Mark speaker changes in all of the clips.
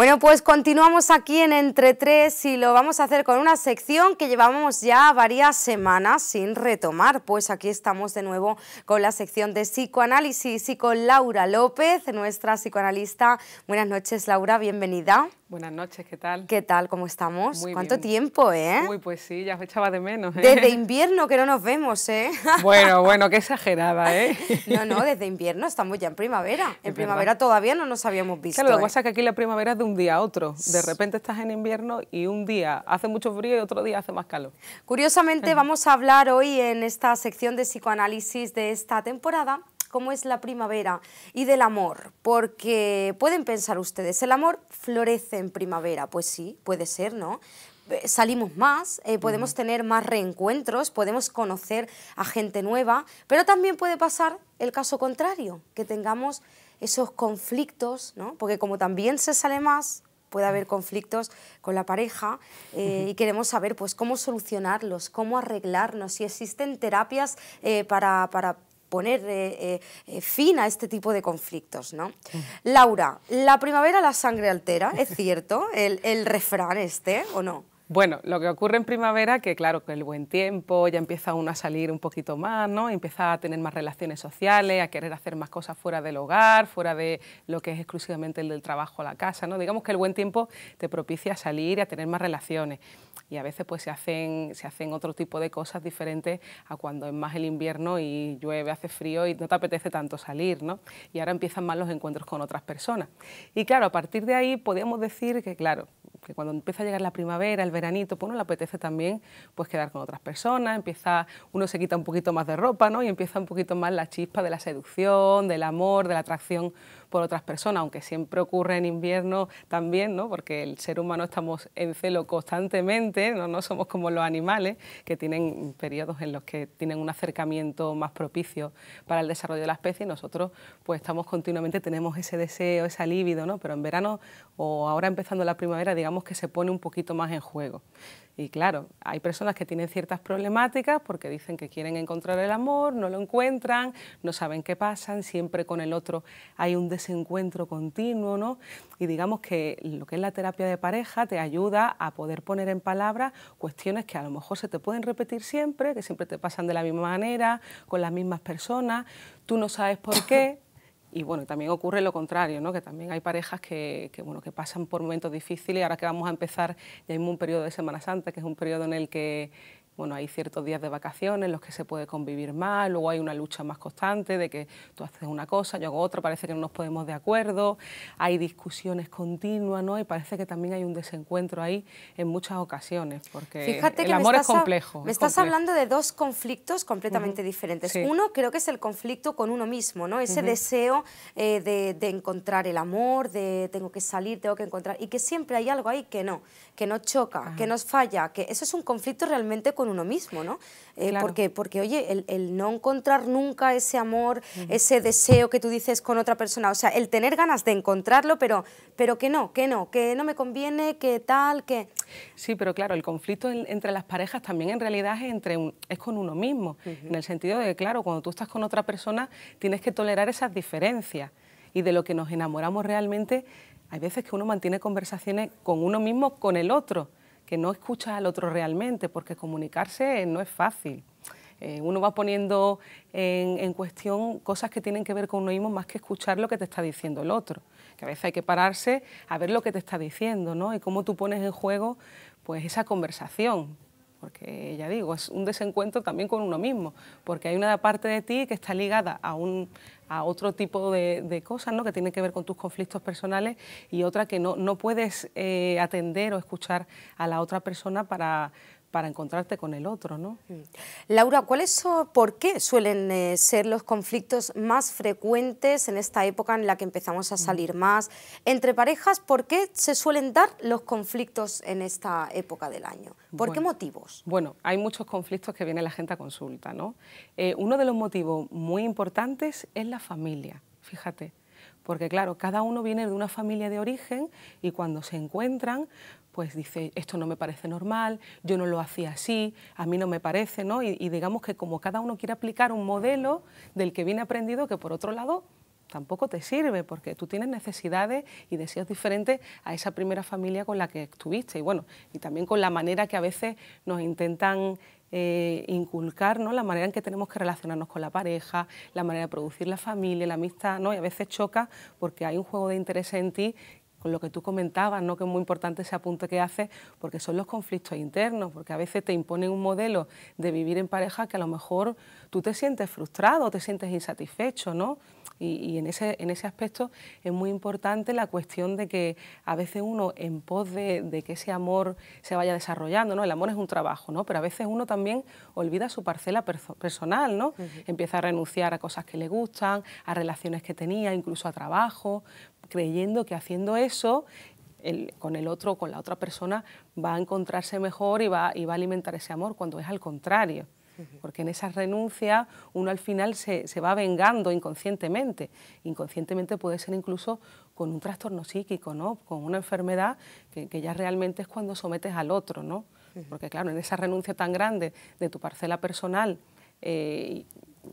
Speaker 1: Bueno, pues continuamos aquí en Entre Tres y lo vamos a hacer con una sección que llevamos ya varias semanas sin retomar. Pues aquí estamos de nuevo con la sección de psicoanálisis y con Laura López, nuestra psicoanalista. Buenas noches, Laura, bienvenida. Buenas noches, ¿qué tal? ¿Qué tal? ¿Cómo estamos? ¿Cuánto tiempo, eh? Uy, pues sí, ya os echaba de menos, ¿eh? Desde invierno que no nos vemos, ¿eh? Bueno,
Speaker 2: bueno, qué exagerada, ¿eh?
Speaker 1: No, no, desde invierno estamos ya en primavera. En primavera todavía no nos habíamos visto. Claro, lo que ¿eh? pasa es que aquí la primavera es de un día
Speaker 2: a otro. De repente
Speaker 1: estás en invierno y un día hace mucho frío y otro día hace más calor. Curiosamente, vamos a hablar hoy en esta sección de psicoanálisis de esta temporada cómo es la primavera y del amor, porque pueden pensar ustedes, el amor florece en primavera, pues sí, puede ser, ¿no? Eh, salimos más, eh, podemos tener más reencuentros, podemos conocer a gente nueva, pero también puede pasar el caso contrario, que tengamos esos conflictos, ¿no? porque como también se sale más, puede haber conflictos con la pareja eh, y queremos saber pues, cómo solucionarlos, cómo arreglarnos, si existen terapias para poner eh, eh, eh, fin a este tipo de conflictos. ¿no? Laura, la primavera la sangre altera, es cierto, el refrán este, ¿o no?
Speaker 2: Bueno, lo que ocurre en primavera, que claro, con el buen tiempo ya empieza uno a salir un poquito más, ¿no? Empieza a tener más relaciones sociales, a querer hacer más cosas fuera del hogar, fuera de lo que es exclusivamente el del trabajo a la casa, ¿no? Digamos que el buen tiempo te propicia salir y a tener más relaciones. Y a veces pues se hacen, se hacen otro tipo de cosas diferentes a cuando es más el invierno y llueve, hace frío y no te apetece tanto salir, ¿no? Y ahora empiezan más los encuentros con otras personas. Y claro, a partir de ahí podríamos decir que, claro, que cuando empieza a llegar la primavera, el veranito, pues uno le apetece también pues quedar con otras personas, empieza, uno se quita un poquito más de ropa, ¿no? Y empieza un poquito más la chispa de la seducción, del amor, de la atracción por otras personas, aunque siempre ocurre en invierno también, ¿no? porque el ser humano estamos en celo constantemente, no, no somos como los animales que tienen periodos en los que tienen un acercamiento más propicio para el desarrollo de la especie y nosotros pues estamos continuamente, tenemos ese deseo, esa libido, ¿no? pero en verano o ahora empezando la primavera digamos que se pone un poquito más en juego. Y claro, hay personas que tienen ciertas problemáticas porque dicen que quieren encontrar el amor, no lo encuentran, no saben qué pasan, siempre con el otro hay un desencuentro continuo, ¿no? Y digamos que lo que es la terapia de pareja te ayuda a poder poner en palabras cuestiones que a lo mejor se te pueden repetir siempre, que siempre te pasan de la misma manera, con las mismas personas, tú no sabes por qué, y bueno, también ocurre lo contrario, ¿no? que también hay parejas que, que, bueno, que pasan por momentos difíciles. y Ahora que vamos a empezar, ya hay un periodo de Semana Santa, que es un periodo en el que bueno, hay ciertos días de vacaciones en los que se puede convivir más, luego hay una lucha más constante de que tú haces una cosa, yo hago otra, parece que no nos podemos de acuerdo, hay discusiones continuas, ¿no? Y parece que también hay un desencuentro ahí en muchas ocasiones, porque Fíjate el amor es complejo. Me estás hablando
Speaker 1: de dos conflictos completamente diferentes. Uno creo que es el conflicto con uno mismo, ¿no? Ese deseo eh, de, encontrar el amor, de tengo que salir, tengo que encontrar, y que siempre hay algo ahí que no, que no choca, que nos falla, que eso es un conflicto realmente con uno mismo, ¿no? Eh, porque, porque, oye, el, no encontrar nunca ese amor, ese deseo que tú dices con otra persona, o sea, el tener ganas de encontrarlo, pero, pero que no, que no, que no me conviene, que tal, que...
Speaker 2: Sí, pero claro, el conflicto entre las parejas también en realidad es, entre es con uno mismo, en el sentido de que, claro, cuando tú estás con otra persona tienes que tolerar esas diferencias y de lo que nos enamoramos realmente, hay veces que uno mantiene conversaciones con uno mismo, con el otro que no escuchas al otro realmente, porque comunicarse no es fácil. Eh, uno va poniendo en, cuestión cosas que tienen que ver con uno mismo más que escuchar lo que te está diciendo el otro. Que a veces hay que pararse a ver lo que te está diciendo, ¿no? Y cómo tú pones en juego pues esa conversación, porque ya digo, es un desencuentro también con uno mismo, porque hay una parte de ti que está ligada a, un, a otro tipo de, cosas, que tiene que ver con tus conflictos personales, y otra que no, no puedes eh, atender o escuchar a la otra persona para para encontrarte con el otro, ¿no? Mm.
Speaker 1: Laura, ¿cuáles son, por qué suelen eh, ser los conflictos más frecuentes en esta época en la que empezamos a salir más entre parejas? ¿Por qué se suelen dar los conflictos en esta época del año? ¿Por qué
Speaker 2: motivos? Bueno, hay muchos conflictos que viene la gente a consulta, ¿no? Eh, uno de los motivos muy importantes es la familia, fíjate porque claro, cada uno viene de una familia de origen y cuando se encuentran, pues dice, esto no me parece normal, yo no lo hacía así, a mí no me parece, ¿no? Y, digamos que como cada uno quiere aplicar un modelo del que viene aprendido, que por otro lado tampoco te sirve porque tú tienes necesidades y deseos diferentes a esa primera familia con la que estuviste y bueno, y también con la manera que a veces nos intentan eh, inculcar ¿no? la manera en que tenemos que relacionarnos con la pareja, la manera de producir la familia, la amistad, ¿no? y a veces choca porque hay un juego de interés en ti con lo que tú comentabas, ¿no? que es muy importante ese apunte que haces, porque son los conflictos internos, porque a veces te imponen un modelo de vivir en pareja que a lo mejor tú te sientes frustrado, te sientes insatisfecho, ¿no? Y, en, ese, en ese aspecto es muy importante la cuestión de que a veces uno, en pos de, que ese amor se vaya desarrollando, ¿no? el amor es un trabajo, ¿no? pero a veces uno también olvida su parcela personal, ¿no? empieza a renunciar a cosas que le gustan, a relaciones que tenía, incluso a trabajo, creyendo que haciendo eso con el otro, con la otra persona, va a encontrarse mejor y va, y va a alimentar ese amor, cuando es al contrario porque en esa renuncia uno al final se, se va vengando inconscientemente. Inconscientemente puede ser incluso con un trastorno psíquico, ¿no? con una enfermedad que, ya realmente es cuando sometes al otro. ¿no? Porque claro, en esa renuncia tan grande de tu parcela personal, eh,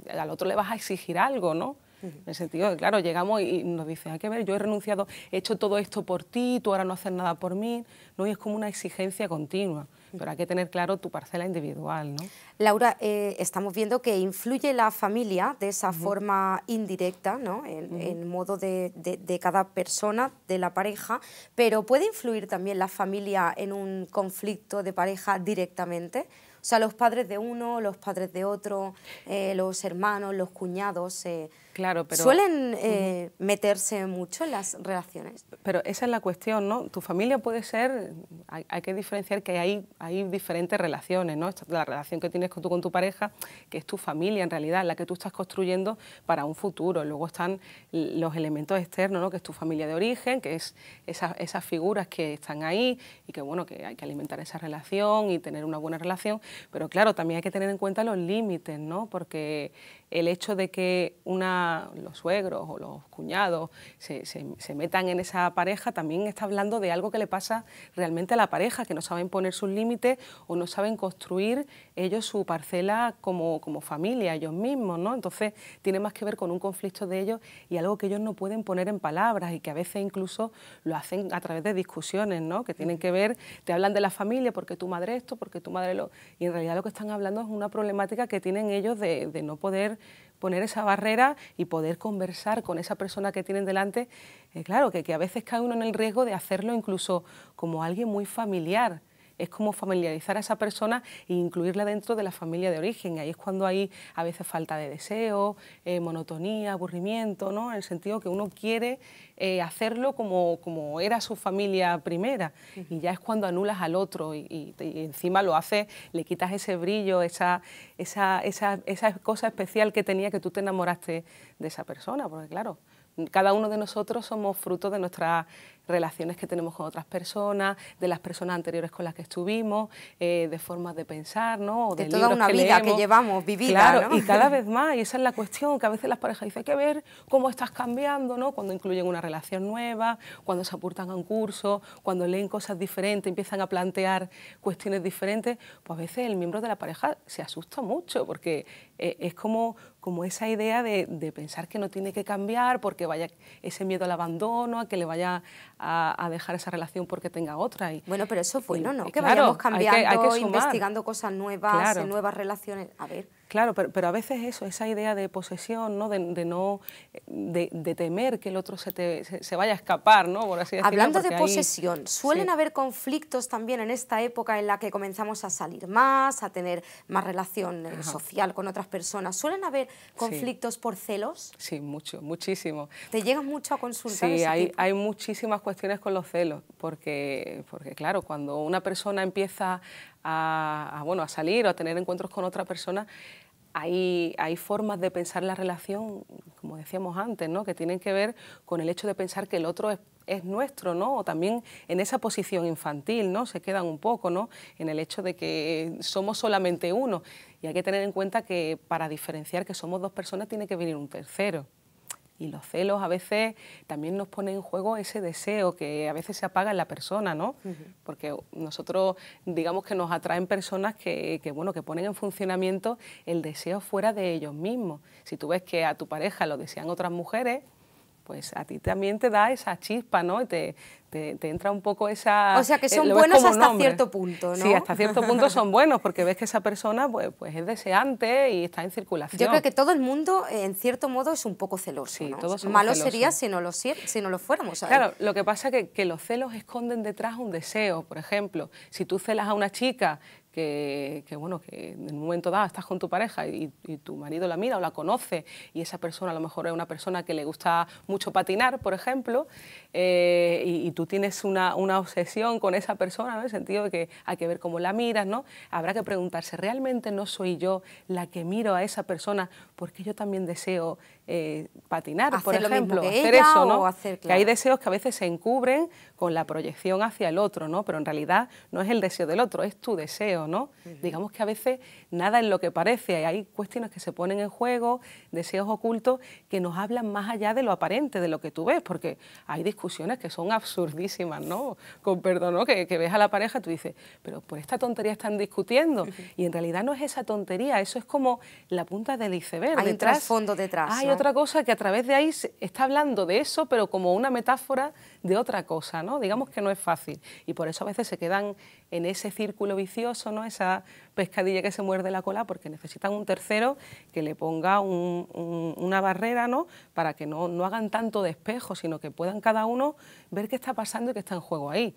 Speaker 2: al otro le vas a exigir algo, ¿no? En el sentido de, claro, llegamos y nos dicen, hay que ver, yo he renunciado, he hecho todo esto por ti, tú ahora no haces nada por mí. No, y es como una exigencia continua, pero hay que tener claro tu parcela individual. ¿no?
Speaker 1: Laura, eh, estamos viendo que influye la familia de esa forma indirecta, ¿no? en, modo de, cada persona, de la pareja, pero ¿puede influir también la familia en un conflicto de pareja directamente? O sea, los padres de uno, los padres de otro, eh, los hermanos, los cuñados. Eh, claro, suelen eh, meterse mucho en las relaciones.
Speaker 2: Pero esa es la cuestión, ¿no? Tu familia puede ser, hay, que diferenciar que hay, hay diferentes relaciones, ¿no? la relación que tienes con tu, con tu pareja, que es tu familia en realidad, la que tú estás construyendo para un futuro. Luego están los elementos externos, ¿no? Que es tu familia de origen, que es esas figuras que están ahí y que, bueno, que hay que alimentar esa relación y tener una buena relación pero claro, también hay que tener en cuenta los límites, ¿no? Porque el hecho de que una, los suegros o los cuñados se, se, metan en esa pareja también está hablando de algo que le pasa realmente a la pareja, que no saben poner sus límites o no saben construir ellos su parcela como, como familia, ellos mismos, ¿no? Entonces tiene más que ver con un conflicto de ellos y algo que ellos no pueden poner en palabras y que a veces incluso lo hacen a través de discusiones, ¿no? Que tienen que ver, te hablan de la familia porque tu madre esto, porque tu madre lo... Y en realidad lo que están hablando es una problemática que tienen ellos de, de no poder poner esa barrera y poder conversar con esa persona que tienen delante, eh, claro, que a veces cae uno en el riesgo de hacerlo incluso como alguien muy familiar es como familiarizar a esa persona e incluirla dentro de la familia de origen. Ahí es cuando hay a veces falta de deseo, eh, monotonía, aburrimiento, ¿no? en el sentido que uno quiere eh, hacerlo como, como era su familia primera. Y ya es cuando anulas al otro y, encima lo haces, le quitas ese brillo, esa, esa, esa, esa cosa especial que tenía que tú te enamoraste de esa persona, porque claro, cada uno de nosotros somos fruto de nuestra relaciones que tenemos con otras personas, de las personas anteriores con las que estuvimos, eh, de formas de pensar, ¿no? O de, toda una vida que llevamos vivida, Claro, y cada vez más, y esa es la cuestión, que a veces las parejas dicen, hay que ver cómo estás cambiando, ¿no? Cuando incluyen una relación nueva, cuando se aportan a un curso, cuando leen cosas diferentes, empiezan a plantear cuestiones diferentes, pues a veces el miembro de la pareja se asusta mucho, porque eh, es como como esa idea de, de, pensar que no tiene que cambiar porque vaya ese miedo al abandono, a que le vaya a, dejar esa relación porque tenga otra. Y, bueno, pero eso fue, ¿no? no que vayamos cambiando, investigando
Speaker 1: cosas nuevas, nuevas relaciones. A ver.
Speaker 2: Claro, pero, pero, a veces eso, esa idea de posesión, ¿no? De, no, de, temer que el otro se, se, vaya a escapar, ¿no? Hablando de posesión, suelen
Speaker 1: haber conflictos también en esta época en la que comenzamos a salir más, a tener más relación eh, social con otras personas. ¿Suelen haber conflictos por celos?
Speaker 2: Sí, mucho, muchísimo.
Speaker 1: ¿Te llegas mucho a consultar? Sí, hay,
Speaker 2: hay muchísimas cuestiones con los celos, porque, porque claro, cuando una persona empieza a, bueno, a salir o a tener encuentros con otra persona, hay, hay, formas de pensar la relación, como decíamos antes, ¿no? que tienen que ver con el hecho de pensar que el otro es, es, nuestro, ¿no? o también en esa posición infantil, ¿no? se quedan un poco ¿no? en el hecho de que somos solamente uno. Y hay que tener en cuenta que para diferenciar que somos dos personas tiene que venir un tercero y los celos a veces también nos ponen en juego ese deseo que a veces se apaga en la persona, ¿no? Porque nosotros digamos que nos atraen personas que, que, bueno, que ponen en funcionamiento el deseo fuera de ellos mismos. Si tú ves que a tu pareja lo desean otras mujeres, pues a ti también te da esa chispa, ¿no? te, entra un poco esa... O sea, que eh, son buenos hasta cierto
Speaker 1: punto, ¿no? Sí, hasta cierto punto son
Speaker 2: buenos, porque ves que esa persona pues, pues es deseante y está en circulación. Yo creo que
Speaker 1: todo el mundo, en cierto modo, es un poco celoso, ¿no? Malo sería si no lo, si no lo fuéramos. Claro,
Speaker 2: lo que pasa es que, los celos esconden detrás un deseo, por ejemplo. Si tú celas a una chica que, que, bueno, que en un momento dado estás con tu pareja y, tu marido la mira o la conoce y esa persona a lo mejor es una persona que le gusta mucho patinar, por ejemplo, eh, y, y, tú tienes una, obsesión con esa persona, en el sentido de que hay que ver cómo la miras, ¿no? Habrá que preguntarse, ¿realmente no soy yo la que miro a esa persona porque yo también deseo eh, patinar, hacer por ejemplo, hacer eso, ¿no? Hacer, Que hay deseos que a veces se encubren con la proyección hacia el otro, ¿no? Pero en realidad no es el deseo del otro, es tu deseo, ¿no? Digamos que a veces nada es lo que parece, hay cuestiones que se ponen en juego, deseos ocultos que nos hablan más allá de lo aparente, de lo que tú ves, porque hay discusiones que son absurdísimas, ¿no? Con perdón, Que, ves a la pareja, y tú dices, pero por esta tontería están discutiendo, y en realidad no es esa tontería, eso es como la punta del iceberg hay detrás. Hay otra cosa que a través de ahí está hablando de eso, pero como una metáfora de otra cosa, ¿no? Digamos que no es fácil. Y por eso a veces se quedan en ese círculo vicioso, ¿no? Esa pescadilla que se muerde la cola, porque necesitan un tercero que le ponga una barrera, ¿no? Para que no, hagan tanto despejo, sino que puedan cada uno ver qué está pasando y qué está en juego ahí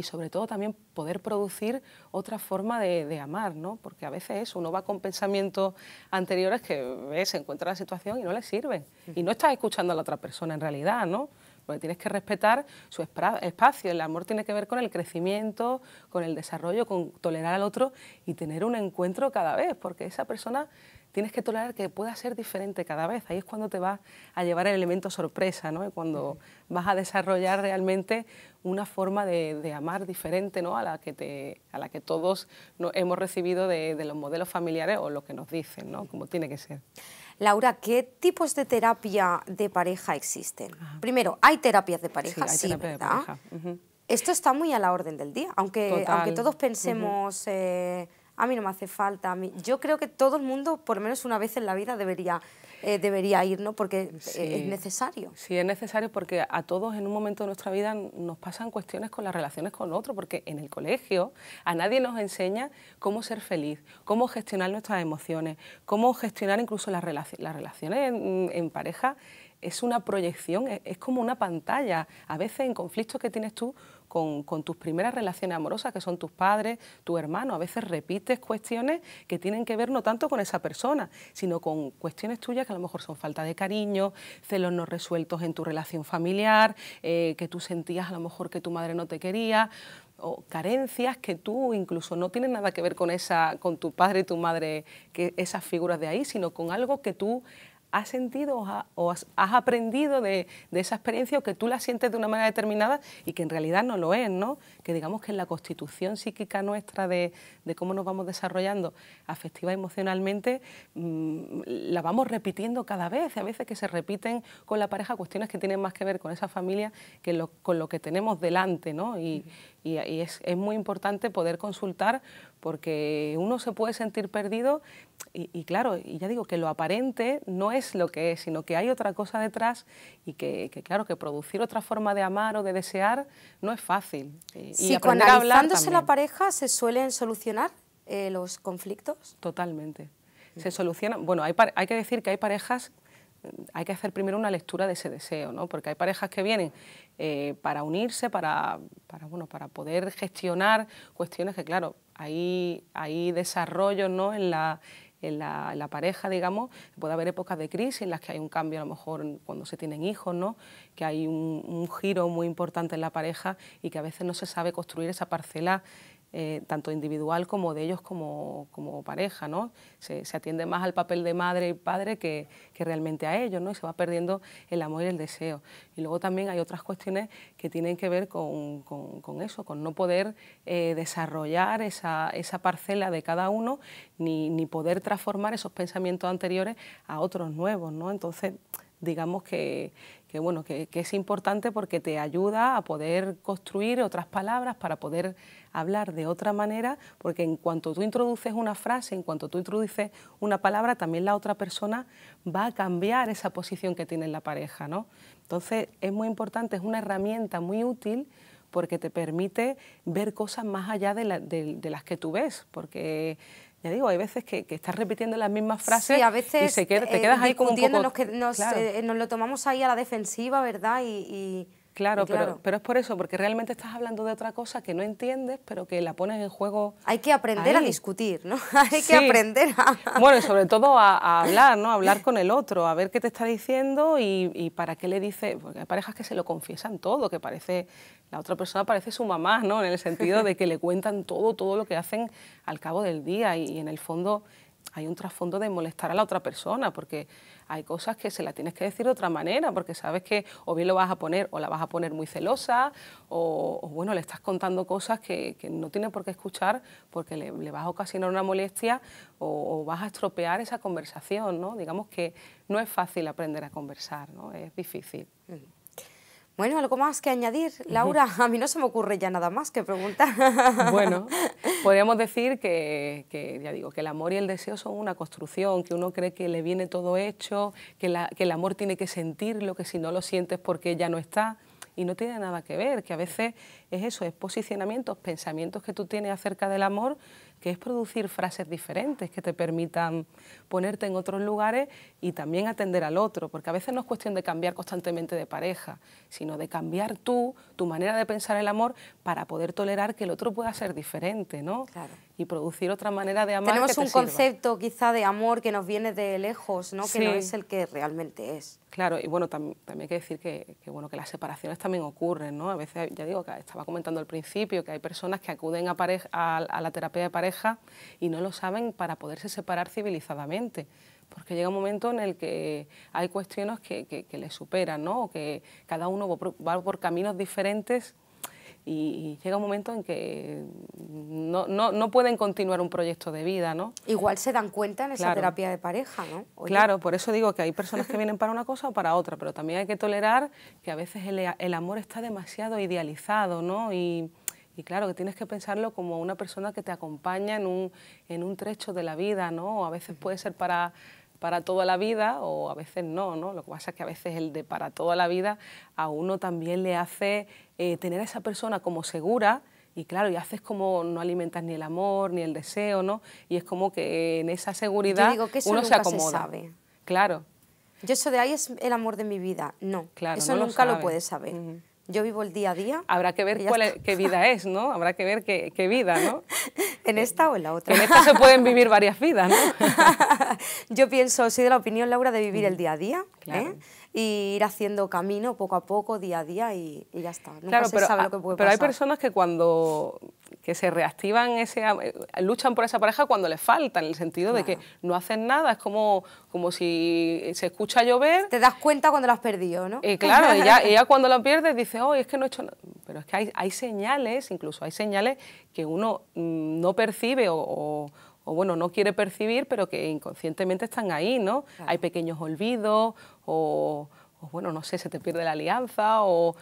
Speaker 2: y sobre todo también poder producir otra forma de, amar, ¿no? Porque a veces eso, uno va con pensamientos anteriores que ves, se encuentra la situación y no le sirven. Y no estás escuchando a la otra persona en realidad, ¿no? Porque tienes que respetar su espacio. El amor tiene que ver con el crecimiento, con el desarrollo, con tolerar al otro y tener un encuentro cada vez, porque esa persona tienes que tolerar que pueda ser diferente cada vez. Ahí es cuando te vas a llevar el elemento sorpresa, ¿no? cuando vas a desarrollar realmente una forma de, amar diferente ¿no? a, la que te, a la que todos hemos recibido de, los modelos familiares o lo que nos dicen, ¿no? como tiene que ser.
Speaker 1: Laura, ¿qué tipos de terapia de pareja existen? Primero, ¿hay terapias de pareja? Sí, hay ¿verdad? de pareja. Esto está muy a la orden del día, aunque, aunque todos pensemos... Eh, a mí no me hace falta. Yo creo que todo el mundo, por lo menos una vez en la vida, debería, eh, debería ir, ¿no? Porque eh, es necesario.
Speaker 2: Sí, es necesario porque a todos en un momento de nuestra vida nos pasan cuestiones con las relaciones con otro, porque en el colegio a nadie nos enseña cómo ser feliz, cómo gestionar nuestras emociones, cómo gestionar incluso las, relaciones, las relaciones en pareja es una proyección, e, es, como una pantalla. A veces en conflictos que tienes tú con, tus primeras relaciones amorosas, que son tus padres, tu hermano. A veces repites cuestiones que tienen que ver no tanto con esa persona, sino con cuestiones tuyas que a lo mejor son falta de cariño, celos no resueltos en tu relación familiar, eh, que tú sentías a lo mejor que tu madre no te quería o carencias que tú incluso no tienes nada que ver con esa con tu padre y tu madre que esas figuras de ahí, sino con algo que tú has sentido o, has, aprendido de, esa experiencia o que tú la sientes de una manera determinada y que en realidad no lo es, ¿no? Que digamos que en la constitución psíquica nuestra de, cómo nos vamos desarrollando afectiva emocionalmente, mm, la vamos repitiendo cada vez, a veces que se repiten con la pareja cuestiones que tienen más que ver con esa familia que con lo que tenemos delante, Y, y, es, muy importante poder consultar porque uno se puede sentir perdido y, claro, y ya digo que lo aparente no es lo que es, sino que hay otra cosa detrás y que, claro, que producir otra forma de amar o de desear no es fácil. Y, cuando hablándose la
Speaker 1: pareja se suelen solucionar eh, los conflictos. Totalmente
Speaker 2: se soluciona Bueno, hay, hay que decir que hay parejas mm, hay que hacer primero una lectura de ese deseo, ¿no? porque hay parejas que vienen eh, para unirse, para, para, bueno, para poder gestionar cuestiones que, claro, hay, hay desarrollo ¿no? en, la, pareja, digamos, puede haber épocas de crisis en las que hay un cambio, a lo mejor cuando se tienen hijos, ¿no? que hay un, un giro muy importante en la pareja y que a veces no se sabe construir esa parcela eh, tanto individual como de ellos como, pareja. ¿no? Se, atiende más al papel de madre y padre que, realmente a ellos ¿no? y se va perdiendo el amor y el deseo. Y luego también hay otras cuestiones que tienen que ver con, eso, con no poder eh, desarrollar esa, parcela de cada uno ni, ni poder transformar esos pensamientos anteriores a otros nuevos. ¿no? Entonces, digamos que, bueno, que, es importante porque te ayuda a poder construir otras palabras para poder hablar de otra manera, porque en cuanto tú introduces una frase, en cuanto tú introduces una palabra, también la otra persona va a cambiar esa posición que tiene en la pareja, Entonces es muy importante, es una herramienta muy útil porque te permite ver cosas más allá de, las que tú ves, porque ya digo, hay veces que, que estás repitiendo las mismas frases y se te eh, quedas ahí como un poco... que eh,
Speaker 1: nos, lo tomamos ahí a la defensiva, ¿verdad? y... y
Speaker 2: Claro, Pero, pero, es por eso, porque realmente estás hablando de otra cosa que no entiendes, pero que la pones en juego.
Speaker 1: Hay que aprender a
Speaker 2: discutir, ¿no?
Speaker 1: Hay que aprender
Speaker 2: a. Bueno, y sobre todo a, hablar, ¿no? A hablar con el otro, a ver qué te está diciendo y, para qué le dice. Porque hay parejas que se lo confiesan todo, que parece. La otra persona parece su mamá, ¿no? En el sentido de que le cuentan todo, todo lo que hacen al cabo del día y en el fondo hay un trasfondo de molestar a la otra persona, porque hay cosas que se la tienes que decir de otra manera, porque sabes que o bien lo vas a poner o la vas a poner muy celosa, o, bueno, le estás contando cosas que, no tiene por qué escuchar porque le, vas a ocasionar una molestia o, vas a estropear esa conversación, ¿no? Digamos
Speaker 1: que no es fácil aprender a conversar, ¿no? Es difícil. Bueno, algo más que añadir, Laura. A mí no se me ocurre ya nada más que preguntar. Bueno,
Speaker 2: podríamos decir que, que, ya digo, que el amor y el deseo son una construcción, que uno cree que le viene todo hecho, que, que el amor tiene que sentirlo, que si no lo sientes porque ya no está y no tiene nada que ver, que a veces es eso, es posicionamientos, pensamientos que tú tienes acerca del amor que es producir frases diferentes que te permitan ponerte en otros lugares y también atender al otro, porque a veces no es cuestión de cambiar constantemente de pareja, sino de cambiar tú, tu manera de pensar el amor, para poder tolerar que el otro pueda ser diferente, ¿no? Y producir otra manera de amar. Tenemos que un concepto
Speaker 1: quizá de amor que nos viene de lejos, ¿no? Que no es
Speaker 2: el que realmente es. Claro, y bueno, también hay que decir que, bueno, que las separaciones también ocurren, ¿no? A veces, ya digo, que estaba comentando al principio, que hay personas que acuden a, a la terapia de pareja y no lo saben para poderse separar civilizadamente porque llega un momento en el que hay cuestiones que, que, les superan, ¿no? O que cada uno va por, caminos diferentes y, llega un momento en que no, no, no, pueden continuar un proyecto de vida, ¿no?
Speaker 1: Igual se dan cuenta en esa terapia de pareja, ¿no? Claro,
Speaker 2: por eso digo que hay personas que vienen para una cosa o para otra, pero también hay que tolerar que a veces el, el amor está demasiado idealizado, ¿no? Y claro, que tienes que pensarlo como una persona que te acompaña en un, en un trecho de la vida, ¿no? A veces puede ser para para toda la vida o a veces no, ¿no? Lo que pasa es que a veces el de para toda la vida a uno también le hace eh, tener a esa persona como segura y claro, y haces como no alimentas ni el amor ni el deseo, ¿no? Y es como que en esa seguridad que uno nunca se acomoda. sabe.
Speaker 1: Claro. Yo eso de ahí es el amor de mi vida, no. Claro, eso nunca lo, puedes
Speaker 2: saber. Yo
Speaker 1: vivo el día a día.
Speaker 2: Habrá que ver qué vida es, ¿no? Habrá que ver qué, vida, ¿no?
Speaker 1: ¿En esta o en la otra? En esta se pueden vivir varias vidas, ¿no? Yo pienso, soy de la opinión, Laura, de vivir el día a día. ¿eh? y e ir haciendo camino poco a poco, día a día y, ya está. claro, pero, pero hay personas
Speaker 2: que cuando que se reactivan, ese, eh, luchan por esa pareja cuando les falta, en el sentido de que no hacen nada, es como, como si se escucha llover. Te das cuenta cuando lo has perdido, ¿no? Eh, claro, y ya, cuando lo pierdes dices, oh, es que no he hecho nada. Pero es que hay, señales, incluso hay señales que uno mm, no percibe o, o bueno, no quiere percibir, pero que inconscientemente están ahí, ¿no? Hay pequeños olvidos o, bueno, no sé, se te pierde la alianza o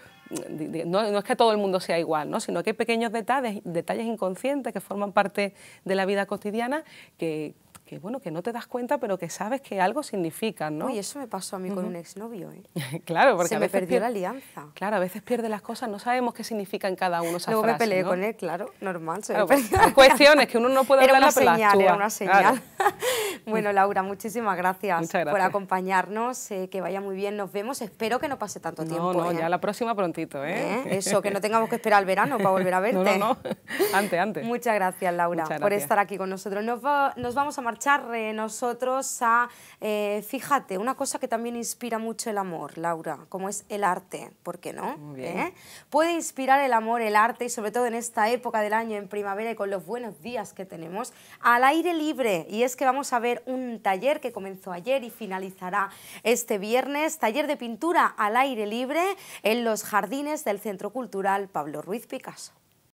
Speaker 2: no, no, es que todo el mundo sea igual, ¿no? sino que hay pequeños detalles, detalles inconscientes que forman parte de la vida cotidiana que, que bueno, que no te das cuenta, pero que sabes que algo significa, ¿no? Uy, eso
Speaker 1: me pasó a mí con un exnovio, ¿eh?
Speaker 2: claro, porque Se me perdió la alianza. Claro, a veces pierde las cosas, no sabemos qué significan cada uno esas Luego me peleé con él, claro, normal, se pues, cuestiones que uno no puede hablar, la Era una señal,
Speaker 1: Bueno, Laura, muchísimas gracias, por acompañarnos, eh, que vaya muy bien, nos vemos, espero que no pase tanto tiempo. No, no, ¿eh? ya
Speaker 2: la próxima prontito, ¿eh? ¿Eh? Eso, que no tengamos
Speaker 1: que esperar al verano para volver a verte. No, no, antes, antes. Muchas gracias, Laura, por estar aquí con nosotros. Nos, vamos a marchar nosotros a, eh, fíjate, una cosa que también inspira mucho el amor, Laura, como es el arte, ¿por qué no? ¿Eh? Puede inspirar el amor, el arte y sobre todo en esta época del año, en primavera y con los buenos días que tenemos, al aire libre. Y es que vamos a ver un taller que comenzó ayer y finalizará este viernes, taller de pintura al aire libre en los jardines del Centro Cultural Pablo Ruiz Picasso.